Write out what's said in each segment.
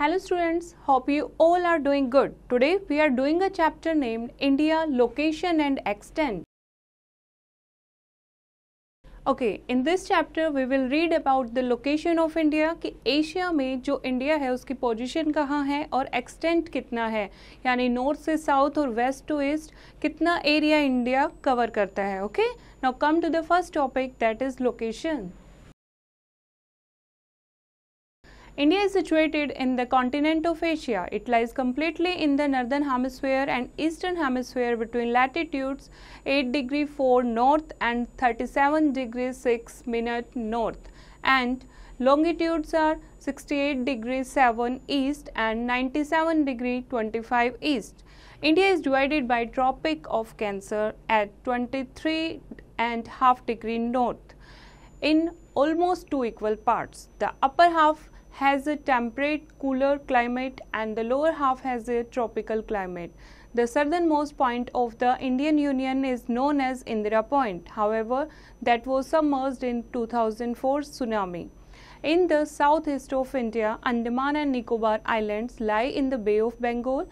Hello students, hope you all are doing good. Today we are doing a chapter named India Location and Extent. Okay, in this chapter we will read about the location of India कि Asia में जो India है उसकी position कहाँ है और extent कितना है यानी नॉर्थ से साउथ और वेस्ट टू ईस्ट कितना एरिया इंडिया कवर करता है okay now come to the first topic that is location India is situated in the continent of Asia. It lies completely in the northern hemisphere and eastern hemisphere between latitudes 8 degree 4 north and 37 degree 6 minute north and longitudes are 68 degree 7 east and 97 degree 25 east. India is divided by Tropic of Cancer at 23 and half degree north in almost two equal parts. The upper half has a temperate cooler climate and the lower half has a tropical climate. The southernmost point of the Indian Union is known as Indira Point. However, that was submerged in 2004 tsunami. In the southeast of India, Andaman and Nicobar Islands lie in the Bay of Bengal.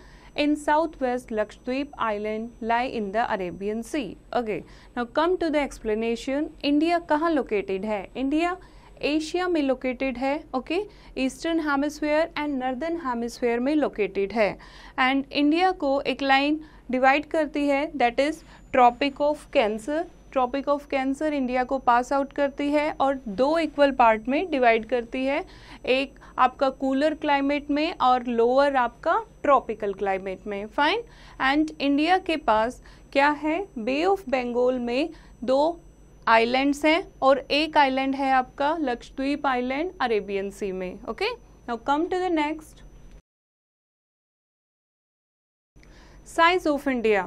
In southwest, Lakshadweep Island lie in the Arabian Sea. Okay, now come to the explanation. India kahan located hai? India Asia में located है okay eastern hemisphere and northern hemisphere में located है and India को एक line divide करती है that is tropic of cancer tropic of cancer India को pass out करती है और दो इक्वल पार्ट में डिवाइड करती है एक आपका कूलर क्लाइमेट में और लोअर आपका ट्रॉपिकल क्लाइमेट में फाइन एंड इंडिया के पास क्या है बे ऑफ बंगाल में दो आइलैंड्स हैं और एक आइलैंड है आपका लक्षद्वीप आइलैंड अरेबियन सी में okay now come to the next size of India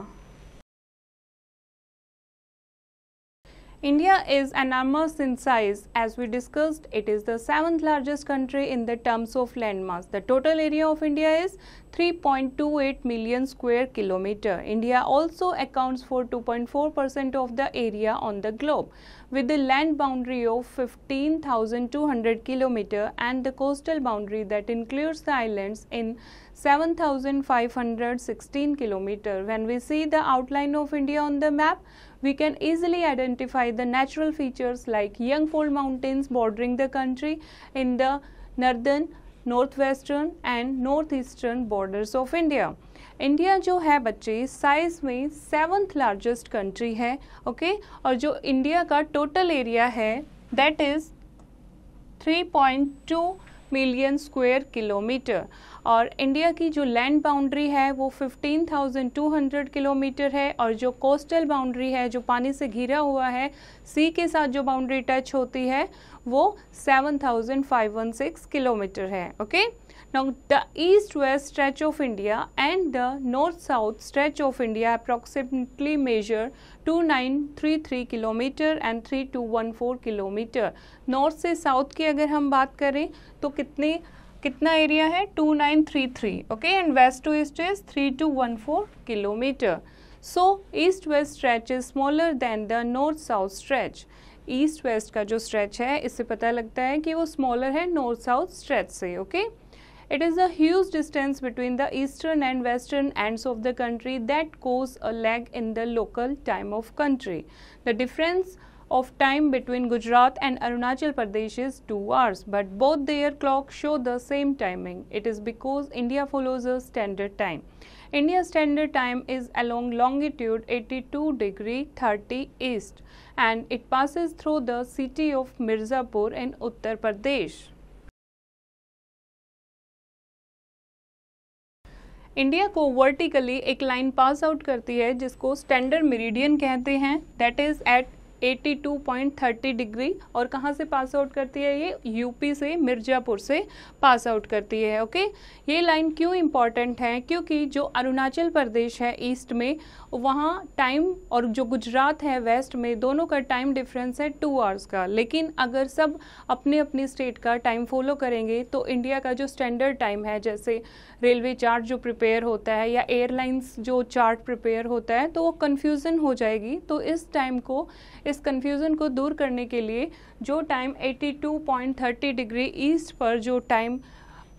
India is enormous in size. As we discussed, it is the seventh largest country in the terms of landmass. The total area of India is 3.28 million square kilometer. India also accounts for 2.4% of the area on the globe with the land boundary of 15,200 kilometer and the coastal boundary that includes the islands in 7,516 kilometer. When we see the outline of India on the map, we can easily identify the natural features like fold Mountains bordering the country in the northern, northwestern and northeastern borders of India. India, जो है बच्चे size में seventh largest country है okay? और जो India का total area है that is 3.2 million square kilometre और इंडिया की जो लैंड बाउंड्री है वो 15,200 किलोमीटर है और जो कोस्टल बाउंड्री है जो पानी से घिरा हुआ है सी के साथ जो बाउंड्री टच होती है वो 7,516 किलोमीटर है okay now the east west stretch of India and the north south stretch of India approximately measure 2933 kilometre and 3214 kilometre north से साउथ की अगर हम बात करें तो कितने कितना एरिया है 2933 okay and west to east is 3214 kilometre so east west stretch is smaller than the north south stretch east west का जो स्ट्रेच है इससे पता लगता है कि वो स्मॉलर है नॉर्थ साउथ स्ट्रेच से okay okay? It is a huge distance between the eastern and western ends of the country that cause a lag in the local time of country. The difference of time between Gujarat and Arunachal Pradesh is 2 hours, but both their clocks show the same timing. It is because India follows a standard time. India's standard time is along longitude 82 degree 30 east and it passes through the city of Mirzapur in Uttar Pradesh. India को vertically एक line pass out करती है जिसको standard meridian कहते हैं that is eight 82.30 degree और कहाँ से पास आउट करती है ये यूपी से मिर्ज़ापुर से पास आउट करती है ओके ये लाइन क्यों इम्पॉर्टेंट है क्योंकि जो अरुणाचल प्रदेश है ईस्ट में वहाँ टाइम और जो गुजरात है वेस्ट में दोनों का टाइम डिफरेंस है टू आवर्स का लेकिन अगर सब अपने अपने स्टेट का टाइम फॉलो करेंगे तो इंडिया का जो स्टैंडर्ड टाइम है जैसे रेलवे चार्ट जो प्रिपेयर होता है या एयरलाइंस जो चार्ट प्रिपेयर होता है तो वो कन्फ्यूज़न हो जाएगी तो इस टाइम को इस कन्फ्यूज़न को दूर करने के लिए जो टाइम 82.30 डिग्री ईस्ट पर जो टाइम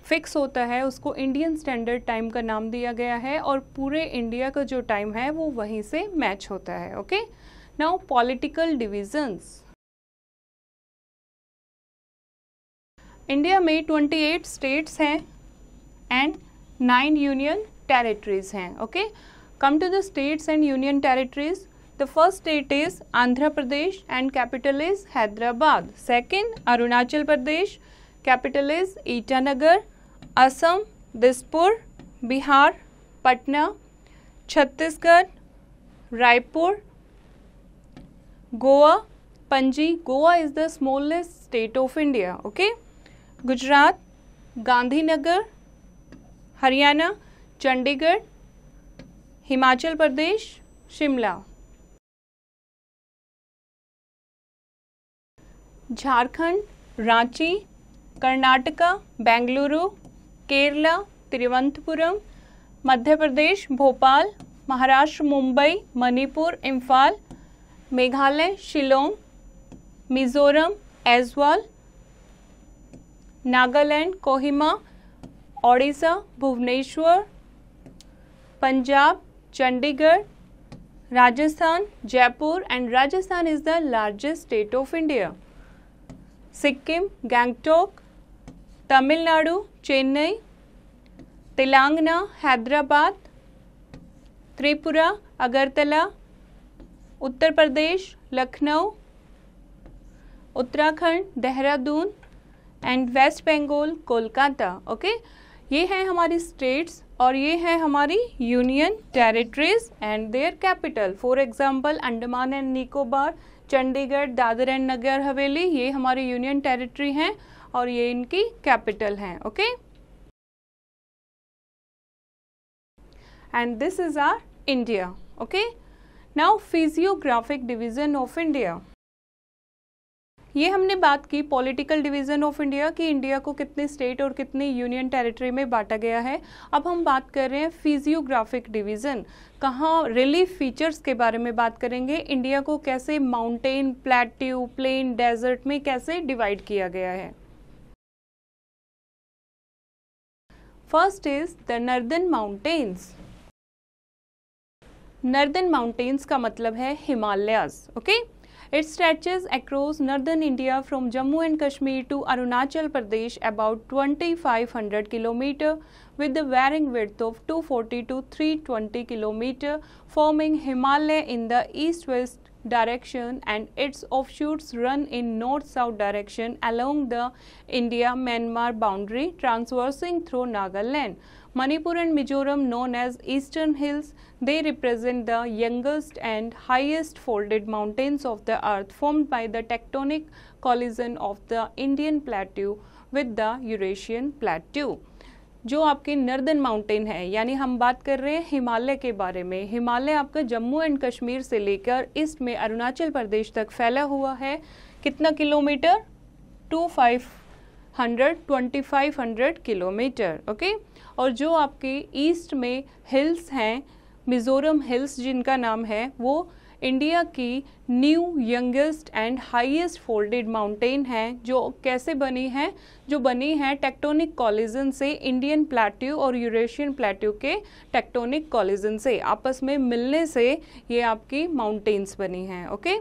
फिक्स होता है उसको इंडियन स्टैंडर्ड टाइम का नाम दिया गया है और पूरे इंडिया का जो टाइम है वो वहीं से मैच होता है okay now political divisions India में 28 स्टेट्स हैं एंड नाइन यूनियन टेरिटरीज हैं okay come to the states and union territories The first state is Andhra Pradesh and capital is Hyderabad. Second, Arunachal Pradesh, capital is Itanagar, Assam, Dispur, Bihar, Patna, Chhattisgarh, Raipur, Goa, Panji. Goa is the smallest state of India, okay? Gujarat, Gandhinagar, Haryana, Chandigarh, Himachal Pradesh, Shimla. Jharkhand Ranchi Karnataka Bengaluru Kerala Thiruvananthapuram Madhya Pradesh Bhopal Maharashtra Mumbai Manipur Imphal Meghalaya Shillong Mizoram Aizawl Nagaland Kohima Odisha Bhubaneswar Punjab Chandigarh Rajasthan Jaipur and Rajasthan is the largest state of India Sikkim Gangtok Tamil Nadu Chennai Telangana Hyderabad Tripura Agartala Uttar Pradesh Lucknow Uttarakhand Dehradun and West Bengal Kolkata okay ये हैं हमारी states और ये हैं हमारी union territories and their capital for example Andaman and Nicobar Chandigarh Dadra and Nagar Haveli ये हमारी union territory हैं और ये इनकी कैपिटल हैं okay and this is our India okay now physiographic division of India ये हमने बात की पॉलिटिकल डिवीज़न ऑफ इंडिया कि इंडिया को कितने स्टेट और कितने यूनियन टेरिटरी में बांटा गया है अब हम बात कर रहे हैं फिजियोग्राफिक डिवीज़न कहाँ रिलीफ फीचर्स के बारे में बात करेंगे इंडिया को कैसे माउंटेन प्लेट्यू प्लेन डेजर्ट में कैसे डिवाइड किया गया है first is the northern mountains northern mountains का मतलब है Himalayas okay okay? It stretches across northern India from Jammu and Kashmir to Arunachal Pradesh about 2500 km with the varying width of 240 to 320 km forming Himalaya in the east-west direction and its offshoots run in north-south direction along the India-Myanmar boundary transversing through Nagaland. Manipur and Mizoram known as Eastern Hills, They represent the youngest and highest folded mountains of the earth formed by the tectonic collision of the Indian plateau with the Eurasian plateau. जो आपके northern mountain है यानी हम बात कर रहे हैं हिमालय के बारे में हिमालय आपका जम्मू एंड कश्मीर से लेकर ईस्ट में अरुणाचल प्रदेश तक फैला हुआ है कितना kilometre two five hundred twenty five hundred kilometre okay और जो आपके ईस्ट में हिल्स हैं मिज़ोरम हिल्स जिनका नाम है वो इंडिया की new youngest and highest folded mountain है जो कैसे बनी है जो बनी है टेक्टोनिक कॉलिजन से इंडियन प्लेट्यू और यूरेशियन प्लेट्यू के टेक्टोनिक कॉलिजन से आपस में मिलने से ये आपकी माउंटेन्स बनी हैं ओके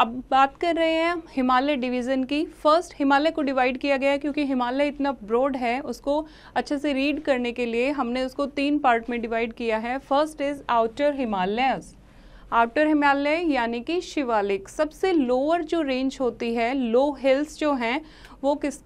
अब बात कर रहे हैं हिमालय डिवीज़न की फर्स्ट हिमालय को डिवाइड किया गया है क्योंकि हिमालय इतना ब्रॉड है उसको अच्छे से रीड करने के लिए हमने उसको तीन पार्ट में डिवाइड किया है first is outer Himalayas outer Himalaya यानी कि शिवालिक सबसे लोअर जो रेंज होती है लो हिल्स जो हैं वो किस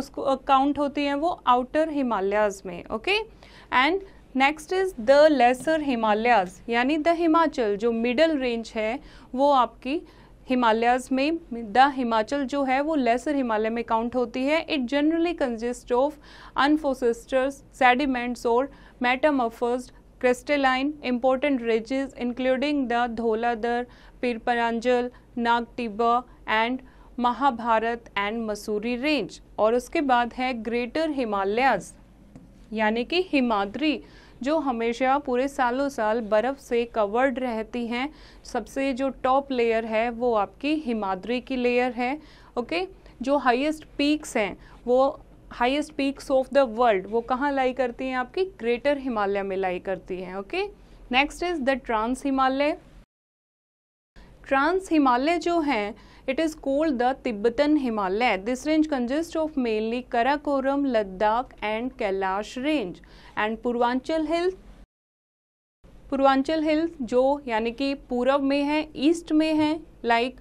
उसको काउंट होती हैं वो आउटर हिमालयाज में okay and next is the lesser Himalayas यानी द हिमाचल जो मिडल रेंज है वो आपकी हिमालयाज़ में द हिमाचल जो है वो लेसर हिमालय में काउंट होती है it generally consist of unfossiliferous sediments और metamorphosed crystalline important ridges including the Dhauladhar Pir Panjal Nag Tibba and Mahabharat and Mussoorie range और उसके बाद है ग्रेटर हिमालयाज यानी कि हिमाद्री जो हमेशा पूरे सालों साल बर्फ़ से कवर्ड रहती हैं सबसे जो टॉप लेयर है वो आपकी हिमाद्री की लेयर है ओके जो हाईएस्ट पीक्स हैं वो highest peaks of the world वो कहाँ लाई करती हैं आपकी ग्रेटर हिमालय में लाई करती हैं okay next is the trans Himalaya trans Himalaya जो हैं it is called the Tibetan Himalaya this range consist of mainly Karakoram Ladakh and Kailash range and Purvanchal hill Purvanchal hills जो यानी कि पूर्व में है ईस्ट में है like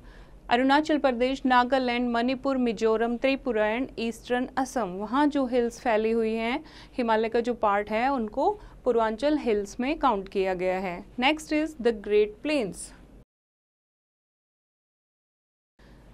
Arunachal Pradesh Nagaland Manipur Mizoram Tripura and eastern Assam वहाँ जो हिल्स फैली हुई हैं हिमालय का जो पार्ट है उनको पूर्वांचल हिल्स में काउंट किया गया है next is the great plains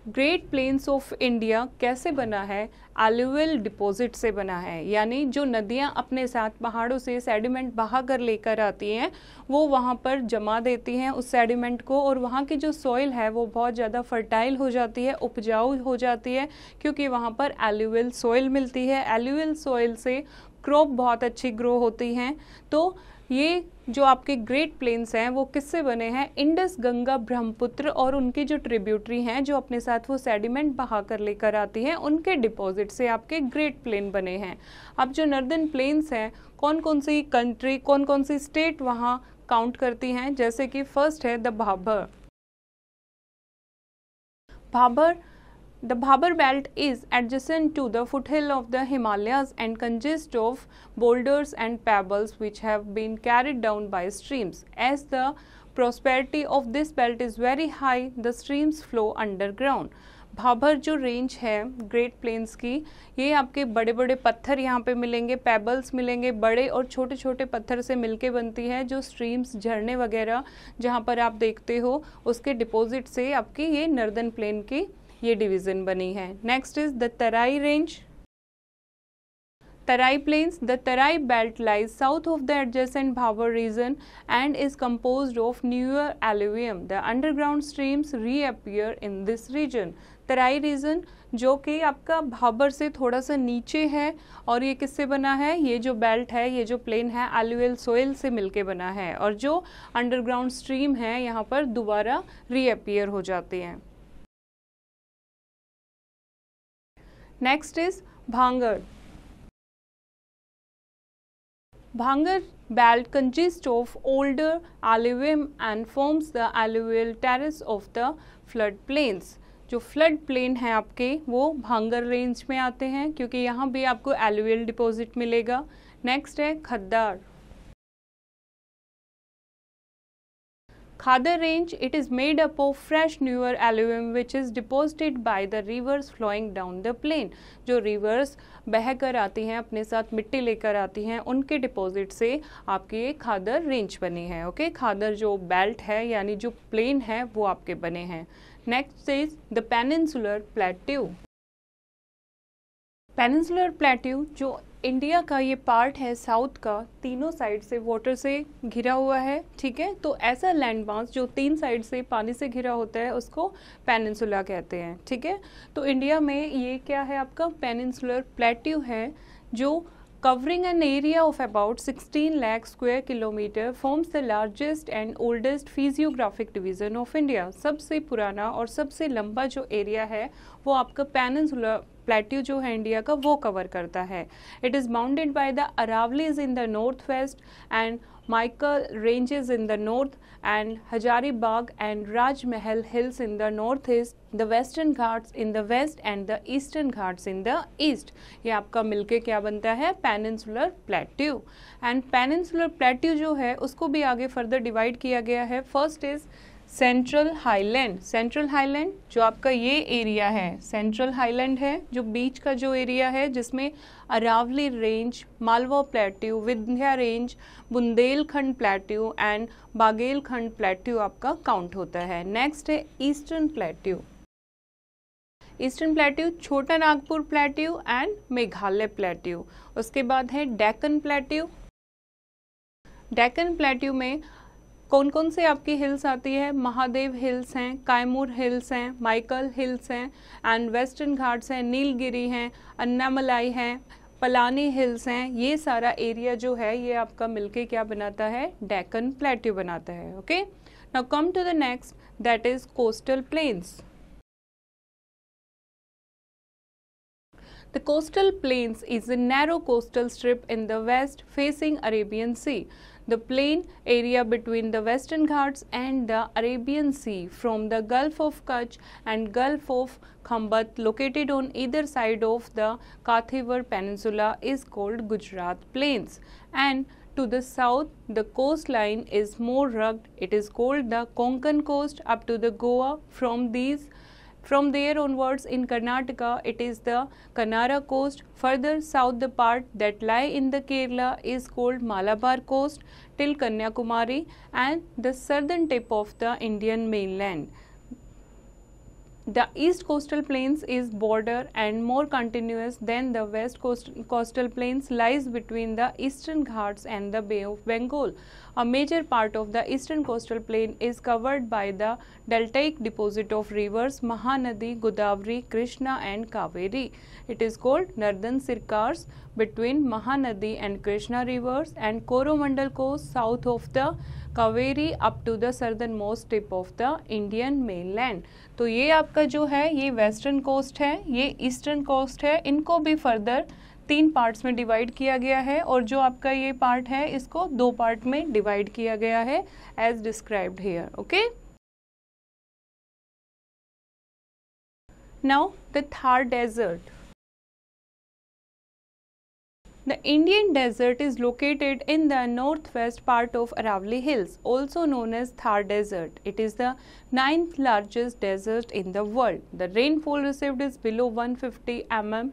great plains of India कैसे बना है एलुअल डिपॉजिट से बना है यानी जो नदियाँ अपने साथ पहाड़ों से सेडिमेंट बहा कर लेकर आती हैं वो वहाँ पर जमा देती हैं उस सेडिमेंट को और वहाँ की जो सॉइल है वो बहुत ज़्यादा फर्टाइल हो जाती है उपजाऊ हो जाती है क्योंकि वहाँ पर एलुअल सॉइल मिलती है एलुअल सॉइल से क्रॉप बहुत अच्छी ग्रो होती हैं तो ये जो आपके ग्रेट प्लेन्स हैं वो किससे बने हैं इंडस गंगा ब्रह्मपुत्र और उनकी जो ट्रिब्यूटरी हैं जो अपने साथ वो सेडिमेंट बहा कर लेकर आती हैं उनके डिपॉजिट से आपके ग्रेट प्लेन बने हैं अब जो नर्दन प्लेन्स हैं कौन कौन सी कंट्री कौन कौन सी स्टेट वहाँ काउंट करती हैं जैसे कि फर्स्ट है the Bhabar Bhabar The Bhabar Belt is adjacent to the foothill of the Himalayas and consists of boulders and pebbles which have been carried down by streams. As the prosperity of this belt is very high, the streams flow underground. Bhabar जो range है great planes की ये आपके बड़े बड़े पत्थर यहाँ पे मिलेंगे पेबल्स मिलेंगे बड़े और छोटे छोटे पत्थर से मिलके बनती है जो स्ट्रीम्स झरने वगैरह जहाँ पर आप देखते हो उसके डिपॉजिट से आपकी ये नर्दन प्लेन की ये डिवीज़न बनी है next is the Terai range Terai plains the Terai belt lies south of the adjacent Bhabar region and is compose of newer alluvium the underground streams reappear in this region Terai region जो कि आपका भावर से थोड़ा सा नीचे है और ये किससे बना है ये जो बेल्ट है ये जो प्लेन है एलुअल सोयल से मिल के बना है और जो अंडरग्राउंड स्ट्रीम है यहाँ पर दोबारा रीअपियर हो जाते हैं next is Bhangar Bhangar belt consist of old alluvium and forms the alluvial terrace of the flood plains जो फ्लड प्लेन है आपके वो भांगर रेंज में आते हैं क्योंकि यहाँ भी आपको एलिवियल डिपॉजिट मिलेगा नेक्स्ट है Khadar Khadar range it is made up of fresh newer alluvium which is deposited by the rivers flowing down the plain. जो रिवर्स बहकर आती हैं अपने साथ मिट्टी लेकर आती हैं उनके डिपॉजिट से आपकी ये खादर रेंज बनी है ओके खादर जो बेल्ट है यानी जो प्लेन है वो आपके बने हैं next is the peninsular plateau peninsular plateau जो इंडिया का ये पार्ट है साउथ का तीनों साइड से वाटर से घिरा हुआ है ठीक है तो ऐसा लैंड मास जो तीन साइड से पानी से घिरा होता है उसको पेनिनसुला कहते हैं ठीक है तो इंडिया में ये क्या है आपका पेनिनसुलर प्लेट्यू है जो covering an area of about 16 lakh square kilometre forms the largest and oldest physiographic division of India सबसे पुराना और सबसे लंबा जो एरिया है वो आपका पेनिनसुलर प्लेट्यू जो है इंडिया का वो कवर करता है it is bounded by the Aravallis in the north west and Maikal ranges in the north and Hazaribagh and Rajmahal hills in the north east the western Ghats in the west and the eastern Ghats in the east ये आपका मिलके क्या बनता है peninsular plateau and peninsular plateau जो है उसको भी आगे फर्दर डिवाइड किया गया है first is central highland central highland जो आपका ये एरिया है सेंट्रल हाईलैंड है जो बीच का जो एरिया है जिसमें Aravalli range Malwa plateau Vindhya range Bundelkhand plateau and Baghelkhand plateau आपका काउंट होता है नेक्स्ट है eastern plateau eastern plateau Chota Nagpur plateau and Meghalaya plateau उसके बाद है डेकन प्लेट्यू डेकन प्लेट्यू में कौन कौन से आपकी हिल्स आती है महादेव हिल्स हैं कायमूर हिल्स हैं माइकल हिल्स हैं एंड वेस्टर्न घाट्स हैं नीलगिरी हैं अन्नामलाई हैं पलानी हिल्स हैं ये सारा एरिया जो है ये आपका मिलके क्या बनाता है डेकन प्लेट्यू बनाता है okay now come to the next that is coastal plains The coastal plains is a narrow coastal strip in the west facing Arabian Sea. the plain area between the Western Ghats and the Arabian Sea from the Gulf of Kutch and Gulf of Khambat located on either side of the Kathiawar Peninsula is called Gujarat Plains and to the south, the coastline is more rugged. It is called the Konkan coast up to the Goa. From these from there onwards in Karnataka, it is the Kannara coast. Further south, the part that lie in the Kerala is called Malabar coast till Kanyakumari and the southern tip of the Indian mainland. The east coastal plains is border and more continuous than the west coast, coastal plains lies between the eastern ghats and the Bay of Bengal. A major part of the eastern coastal plain is covered by the deltaic deposit of rivers Mahanadi, Godavari, Krishna and Kaveri. It is called northern Sirkars between Mahanadi and Krishna rivers and coromandel coast south of the Kaveri up to the to most tip of the Indian mainland तो ये आपका जो है ये western coast है ये eastern coast है इनको भी फर्दर तीन पार्ट्स में डिवाइड किया गया है और जो आपका ये पार्ट है इसको दो पार्ट में डिवाइड किया गया है as described here okay now the Thar desert The Indian desert is located in the northwest part of Aravalli Hills, also known as Thar Desert. It is the ninth largest desert in the world. The rainfall received is below 150 mm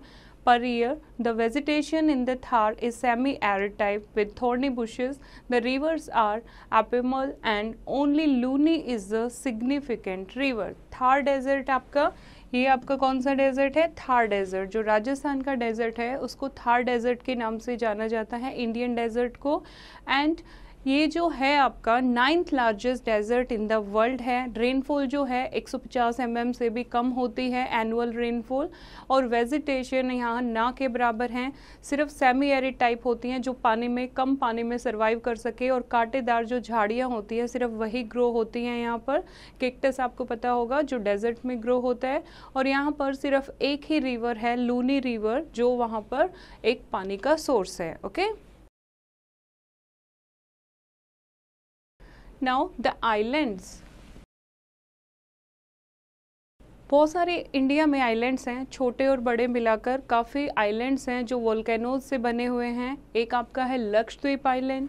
per year. The vegetation in the Thar is semi-arid type with thorny bushes. The rivers are Apimal and only Luni is the significant river. Thar desert aapka ये आपका कौन सा desert है Thar desert जो राजस्थान का desert है उसको Thar desert के नाम से जाना जाता है इंडियन डेजर्ट को एंड ये जो है आपका ninth largest desert in the world है रेनफॉल जो है 150 एम mm से भी कम होती है एनुअल रेनफॉल और वेजिटेशन यहाँ ना के बराबर हैं सिर्फ सेमी एरिड टाइप होती हैं जो पानी में कम पानी में सर्वाइव कर सके और कांटेदार जो झाड़ियाँ होती हैं सिर्फ वही ग्रो होती हैं यहाँ पर केक्टस आपको पता होगा जो डेजर्ट में ग्रो होता है और यहाँ पर सिर्फ एक ही रिवर है लूनी रिवर जो वहाँ पर एक पानी का सोर्स है okay okay? Now the islands बहुत सारे इंडिया में आइलैंड्स हैं छोटे और बड़े मिलाकर काफ़ी आइलैंड्स हैं जो वोल्केनोज से बने हुए हैं एक आपका है लक्षद्वीप आइलैंड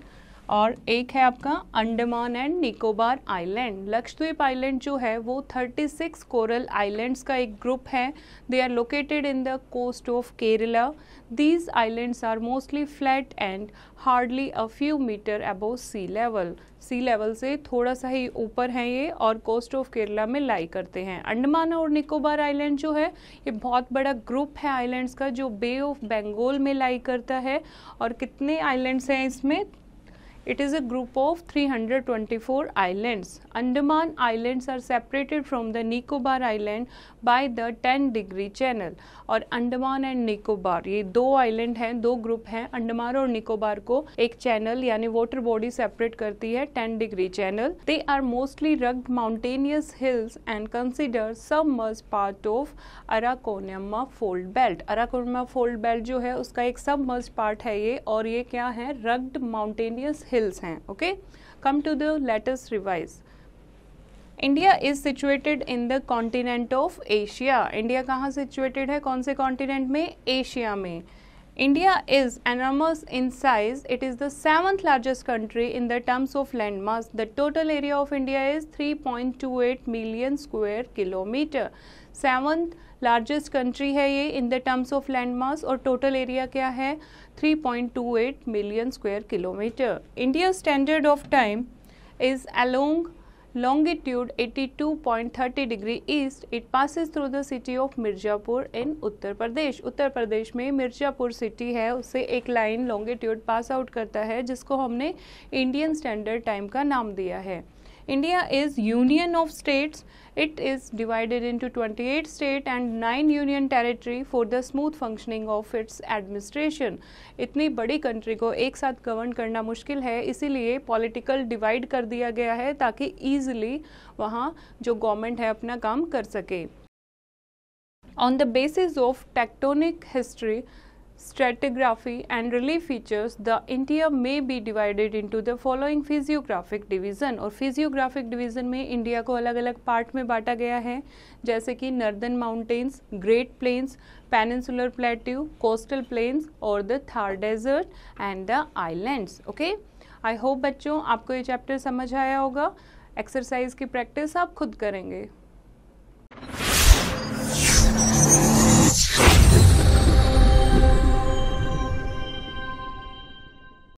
और एक है आपका Andaman and Nicobar island Lakshadweep island जो है वो 36 कोरल आइलैंड्स का एक ग्रुप है they are located in the coast of Kerala these islands are mostly flat and hardly a few metre above sea level sea level से थोड़ा सा ही ऊपर हैं ये और कोस्ट ऑफ केरला में लाई करते हैं अंडमान और निकोबार आइलैंड जो है ये बहुत बड़ा ग्रुप है आइलैंड्स का जो बे ऑफ बंगाल में लाई करता है और कितने आइलैंड्स हैं इसमें It is a group of 324 islands. Andaman island are separated from the Nicobar island by the ten degree channel और अंडमान एंड निकोबार ये दो आईलैंड हैं दो ग्रुप हैं अंडमान और निकोबार को एक चैनल यानी वाटर बॉडी सेपरेट करती है ten degree channel they are mostly rugged mountainous hills and consider submerge part of Arakan Yoma fold belt Arakan Yoma fold belt जो है उसका एक सब सबमर्ज पार्ट है ये और ये क्या है रग्ड माउंटेनियस हिल्स हैं okay come to the latest revise India is situated in the continent of Asia India कहाँ सिचुएटेड है कौन से कॉन्टिनेंट में एशिया में India is enormous in size it is the seventh largest country in the terms of land mass the total area of India is 3.28 million square kilometre seventh largest country है ये in the terms of land मास और total area क्या है 3.28 million square kilometre India standard of time is along longitude 82.30 degree east it passes through the city of Mirzapur in Uttar Pradesh Uttar Pradesh में Mirzapur city है उससे एक line longitude pass out करता है जिसको हमने इंडियन स्टैंडर्ड टाइम का नाम दिया है India is union of states. It is divided into 28 state and 9 union territory for the smooth functioning of its administration. इतनी बड़ी कंट्री को एक साथ गवर्न करना मुश्किल है इसीलिए पॉलिटिकल डिवाइड कर दिया गया है ताकि ईजिली वहाँ जो गवर्नमेंट है अपना काम कर सके on the basis of tectonic history stratigraphy and relief features, the India may be divided into the following physiographic division. और physiographic division में इंडिया को अलग अलग पार्ट में बांटा गया है जैसे कि northern mountains great plains peninsular plateau coastal plains और the Thar desert and the islands okay I hope बच्चों आपको ये चैप्टर समझ आया होगा एक्सरसाइज की प्रैक्टिस आप खुद करेंगे